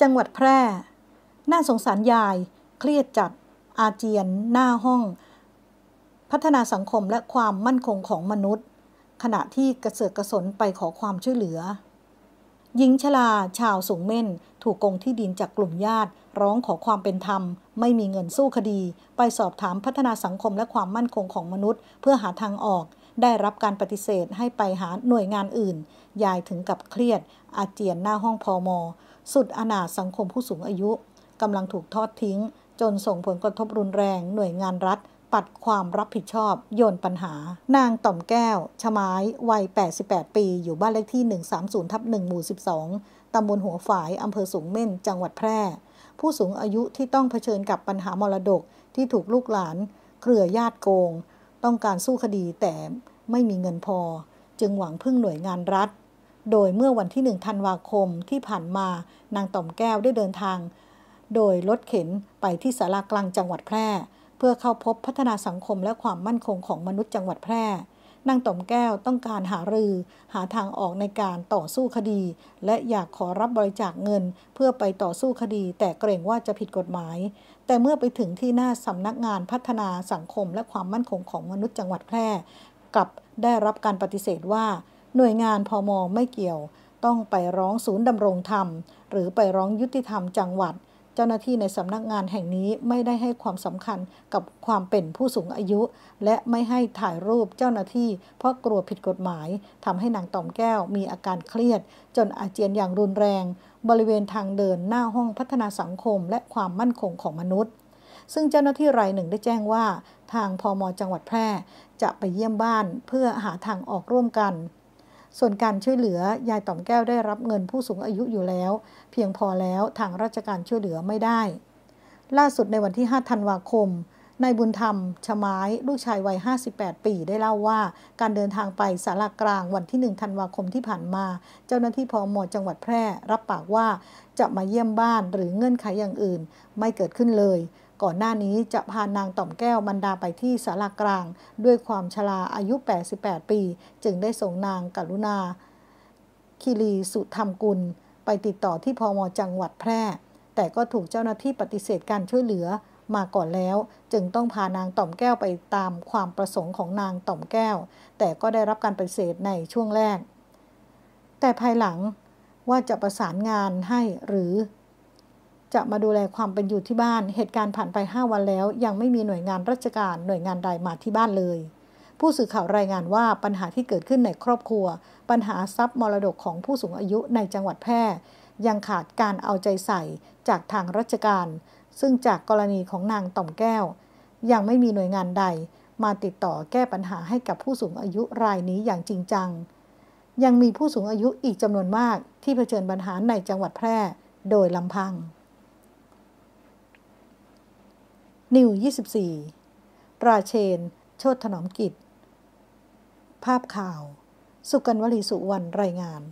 จังหวัดแพร่ น่าสงสารยาย เครียดจัด อาเจียน หน้าห้อง พัฒนาสังคมและความมั่นคงของมนุษย์ ขณะที่กระเสือกกระสนไปขอความช่วยเหลือหญิงชราชาวสูงเม่นถูกโกงที่ดินจากกลุ่มญาติร้องขอความเป็นธรรม ไม่มีเงินสู้คดี ไปสอบถามพัฒนาสังคมและความมั่นคงของมนุษย์ เพื่อหาทางออก ได้รับการปฏิเสธให้ไปหาหน่วยงานอื่น ยายถึงกับเครียด อาเจียนหน้าห้องพอมอสุดอนาสังคมผู้สูงอายุกำลังถูกทอดทิ้ง จนส่งผลกระทบรุนแรงหน่วยงานรัฐ ปัดความรับผิดชอบโยนปัญหา นางต่อมแก้ว ชมายวัย 88 ปี อยู่บ้านเลขที่ 130 ทับ1หมู่12 ตำบลหัวฝายอำเภอสูงเม่นจังหวัดแพร่ ผู้สูงอายุที่ต้องเผชิญกับปัญหามรดกที่ถูกลูกหลาน เครือญาติโกง ต้องการสู้คดีแต่ไม่มีเงินพอ จึงหวังพึ่งหน่วยงานรัฐโดยเมื่อวันที่1ธันวาคมที่ผ่านมานางต่อมแก้วได้เดินทาง โดยรถเข็นไปที่สารากลางจังหวัดแพร่ เพื่อเข้าพบพัฒนาสังคมและความมั่นคงของมนุษย์จังหวัดแพร่ นางต่อมแก้วต้องการหารือ หาทางออกในการต่อสู้คดี และอยากขอรับบริจาคเงิน เพื่อไปต่อสู้คดีแต่เกรงว่าจะผิดกฎหมาย แต่เมื่อไปถึงที่หน้าสำนักงานพัฒนาสังคมและความมั่นคงของมนุษย์จังหวัดแพร่กลับได้รับการปฏิเสธว่าหน่วยงานพอมอไม่เกี่ยว ต้องไปร้องศูนย์ดำรงธรรม หรือไปร้องยุติธรรมจังหวัด เจ้าหน้าที่ในสำนักงานแห่งนี้ไม่ได้ให้ความสำคัญกับความเป็นผู้สูงอายุ และไม่ให้ถ่ายรูปเจ้าหน้าที่ เพราะกลัวผิดกฎหมายทำให้นางต่อมแก้วมีอาการเครียด จนอาเจียนอย่างรุนแรง บริเวณทางเดินหน้าห้องพัฒนาสังคมและความมั่นคงของมนุษย์ ซึ่งเจ้าหน้าที่รายหนึ่งได้แจ้งว่า ทางพอมจังหวัดแพร่ จะไปเยี่ยมบ้านเพื่อหาทางออกร่วมกันส่วนการช่วยเหลือยายต่อมแก้วได้รับเงินผู้สูงอายุอยู่แล้ว เพียงพอแล้วทางราชการช่วยเหลือไม่ได้ ล่าสุดในวันที่ 5ธันวาคมนายบุญธรรมชมายลูกชาย วัย58 ปีได้เล่าว่า การเดินทางไปสารากลางวันที่ 1ธันวาคมที่ผ่านมา เจ้าหน้าที่พอมอจังหวัดแพร่ รับปากว่าจะมาเยี่ยมบ้านหรือเงื่อนไขอย่างอื่นไม่เกิดขึ้นเลยก่อนหน้านี้จะพานางต่อมแก้วมันดาไปที่สารากลาง ด้วยความชราอายุ 88 ปี จึงได้ส่งนางกรุณาคิรีสุธรรมกุล ไปติดต่อที่พอมจังหวัดแพร่ แต่ก็ถูกเจ้าหน้าที่ปฏิเสธการช่วยเหลือมาก่อนแล้วจึงต้องพานางต่อมแก้วไปตามความประสงค์ของนางต่อมแก้ว แต่ก็ได้รับการปฏิเสธในช่วงแรก แต่ภายหลังว่าจะประสานงานให้หรือจะมาดูแลความเป็นอยู่ที่บ้าน เหตุการณ์ผ่านไป 5 วันแล้ว ยังไม่มีหน่วยงานราชการหน่วยงานใดมาที่บ้านเลย ผู้สื่อข่าวรายงานว่าปัญหาที่เกิดขึ้นในครอบครัว ปัญหาทรัพย์มรดกของผู้สูงอายุในจังหวัดแพร่ ยังขาดการเอาใจใส่จากทางราชการ ซึ่งจากกรณีของนางต่อมแก้ว ยังไม่มีหน่วยงานใด มาติดต่อแก้ปัญหาให้กับผู้สูงอายุรายนี้อย่างจริงจัง ยังมีผู้สูงอายุอีกจำนวนมาก ที่เผชิญปัญหาในจังหวัดแพร่ โดยลำพังนิว24ราเชน โชตถนอมกิจ ภาพข่าว สุกันวลีสุวรรณ รายงาน